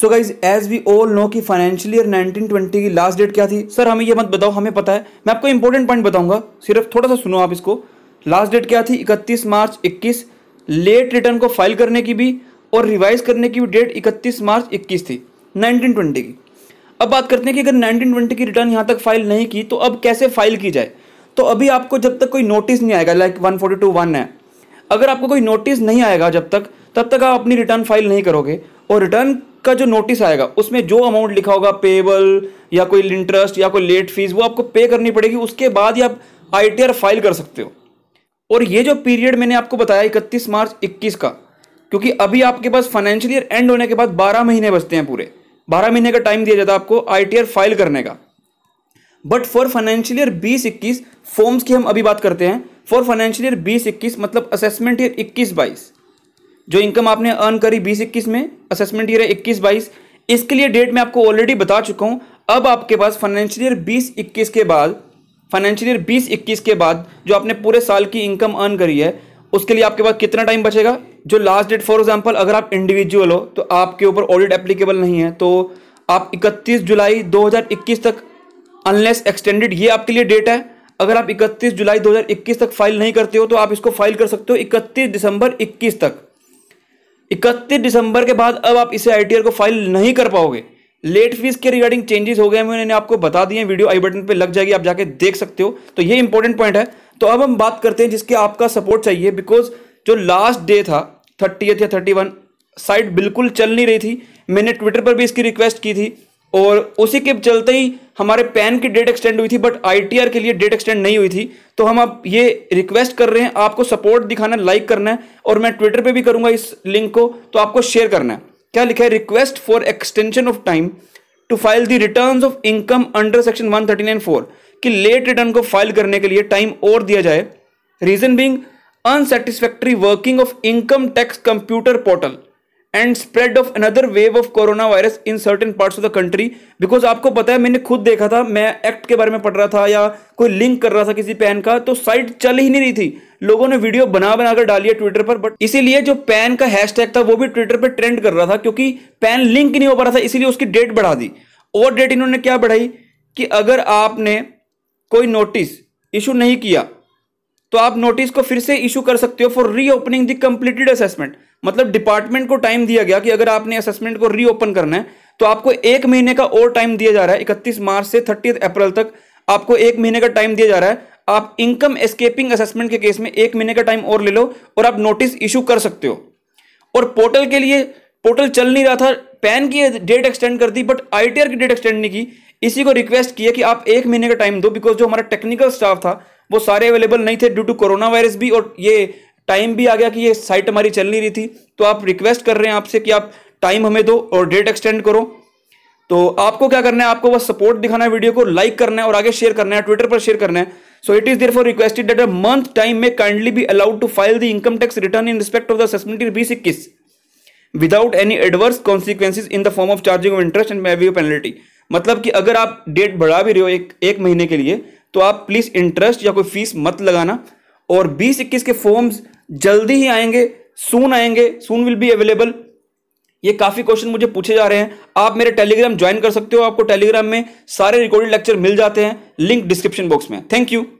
so guys as we all know की financial year 1920 की last date क्या थी सर हमें ये मत बताओ हमें पता है मैं आपको इंपॉर्टेंट पॉइंट बताऊंगा सिर्फ थोड़ा सा सुनो आप इसको लास्ट डेट क्या थी 31 मार्च 21 लेट रिटर्न को फाइल करने की भी और रिवाइज करने की भी डेट 31 मार्च 21 थी 1920 की अब बात करते हैं कि अगर 1920 की रिटर्न यहाँ तक फाइल नहीं की तो अब कैसे फाइल की जाए तो अभी आपको जब तक कोई नोटिस नहीं आएगा like one forty two one है अगर आपको कोई नोटिस नहीं आएगा जब तक तब तक आप अपनी रिटर्न फाइल नहीं करोगे और रिटर्न का जो नोटिस आएगा उसमें जो अमाउंट लिखा होगा पेबल या कोई इंटरेस्ट या कोई लेट फीस वो आपको पे करनी पड़ेगी उसके बाद ही आप आई फाइल कर सकते हो और ये जो पीरियड मैंने आपको बताया इकतीस मार्च इक्कीस का क्योंकि अभी आपके पास फाइनेंशियल ईयर एंड होने के बाद बारह महीने बचते हैं पूरे बारह महीने का टाइम दिया जाता है आपको आई फाइल करने का बट फॉर फाइनेंशियल ईयर बीस इक्कीस फॉर्म्स की हम अभी बात करते हैं फॉर फाइनेंशियल ईयर बीस इक्कीस मतलब असेसमेंट ईयर इक्कीस बाईस जो इनकम आपने अर्न करी बीस इक्कीस में असेसमेंट ईयर है इक्कीस बाईस इसके लिए डेट मैं आपको ऑलरेडी बता चुका हूँ अब आपके पास फाइनेंशियल ईयर बीस इक्कीस के बाद फाइनेंशियल ईयर बीस इक्कीस के बाद जो आपने पूरे साल की इनकम अर्न करी है उसके लिए आपके पास कितना टाइम बचेगा जो लास्ट डेट फॉर एग्जाम्पल अगर आप इंडिविजुअल हो तो आपके ऊपर ऑडिट एप्लीकेबल नहीं है तो आप इकतीस जुलाई दो तक अनलेस एक्सटेंडेड ये आपके लिए डेट है अगर आप 31 जुलाई 2021 तक फाइल नहीं करते हो तो आप इसको फाइल कर सकते हो 31 दिसंबर 21 तक इकतीस दिसंबर के बाद अब आप इसे आई को फाइल नहीं कर पाओगे लेट फीस के रिगार्डिंग चेंजेस हो गए हैं मैंने आपको बता दिए वीडियो आई बटन पे लग जाएगी आप जाके देख सकते हो तो ये इंपॉर्टेंट पॉइंट है तो अब हम बात करते हैं जिसके आपका सपोर्ट चाहिए बिकॉज जो लास्ट डे था थर्टी या थर्टी वन साइट बिल्कुल चल नहीं रही थी मैंने ट्विटर पर भी इसकी रिक्वेस्ट की थी और उसी के चलते ही हमारे पैन की डेट एक्सटेंड हुई थी बट आईटीआर के लिए डेट एक्सटेंड नहीं हुई थी तो हम आप ये रिक्वेस्ट कर रहे हैं आपको सपोर्ट दिखाना लाइक करना है और मैं ट्विटर पे भी करूंगा इस लिंक को तो आपको शेयर करना है क्या लिखा है request for extension of time to file the return of income under section one thirty nine four कि लेट रिटर्न को फाइल करने के लिए टाइम और दिया जाए reason being unsatisfactory working of income tax computer portal and spread of another wave of corona virus in certain part of the country because आपको पता है मैंने खुद देखा था मैं एक्ट के बारे में पढ़ रहा था या कोई लिंक कर रहा था किसी पैन का तो साइट चल ही नहीं रही थी लोगों ने वीडियो बना बनाकर डाली है ट्विटर पर बट इसीलिए जो पैन का हैशटैग था वो भी ट्विटर पर ट्रेंड कर रहा था क्योंकि पैन लिंक नहीं हो पा रहा था इसीलिए उसकी डेट बढ़ा दी और डेट इन्होंने क्या बढ़ाई कि अगर आपने कोई नोटिस इशू नहीं किया तो आप नोटिस को फिर से इशू कर सकते हो for reopening the completed assessment मतलब डिपार्टमेंट को टाइम दिया गया कि अगर आपने असेसमेंट को रीओपन करना है तो आपको एक महीने का और टाइम दिया जा रहा है इकतीस मार्च से थर्टी अप्रैल तक आपको एक महीने का टाइम दिया जा रहा है आप इनकम एस्केपिंग असेसमेंट के केस में एक महीने का टाइम और ले लो और आप नोटिस इशू कर सकते हो और पोर्टल के लिए पोर्टल चल नहीं रहा था पैन की डेट एक्सटेंड कर दी बट आईटीआर की डेट एक्सटेंड नहीं की इसी को रिक्वेस्ट किया कि आप एक महीने का टाइम दो बिकॉज जो हमारा टेक्निकल स्टाफ था वो सारे अवेलेबल नहीं थे ड्यू टू कोरोना वायरस भी और ये टाइम भी आ गया कि ये साइट हमारी चल नहीं रही थी तो आप रिक्वेस्ट कर रहे हैं आपसे कि आप टाइम हमें दो और डेट एक्सटेंड करो तो आपको क्या करना है आपको बस सपोर्ट दिखाना है वीडियो को लाइक करना है और आगे शेयर करना है ट्विटर पर शेयर करना है so it is therefore requested that a month time में kindly be allowed to file the income tax return in respect of the suspended B six without any adverse consequences in the form of charging of interest and levy penalty मतलब कि अगर आप date बढ़ा भी रहे हो एक एक महीने के लिए तो आप प्लीज़ इंटरेस्ट या कोई फीस मत लगाना और बीस इक्कीस के फॉर्म्स जल्दी ही आएंगे सून आएंगे सून विल बी अवेलेबल ये काफ़ी क्वेश्चन मुझे पूछे जा रहे हैं आप मेरे टेलीग्राम ज्वाइन कर सकते हो आपको टेलीग्राम में सारे रिकॉर्डेड लेक्चर मिल जाते हैं लिंक डिस्क्रिप्शन बॉक्स में थैंक यू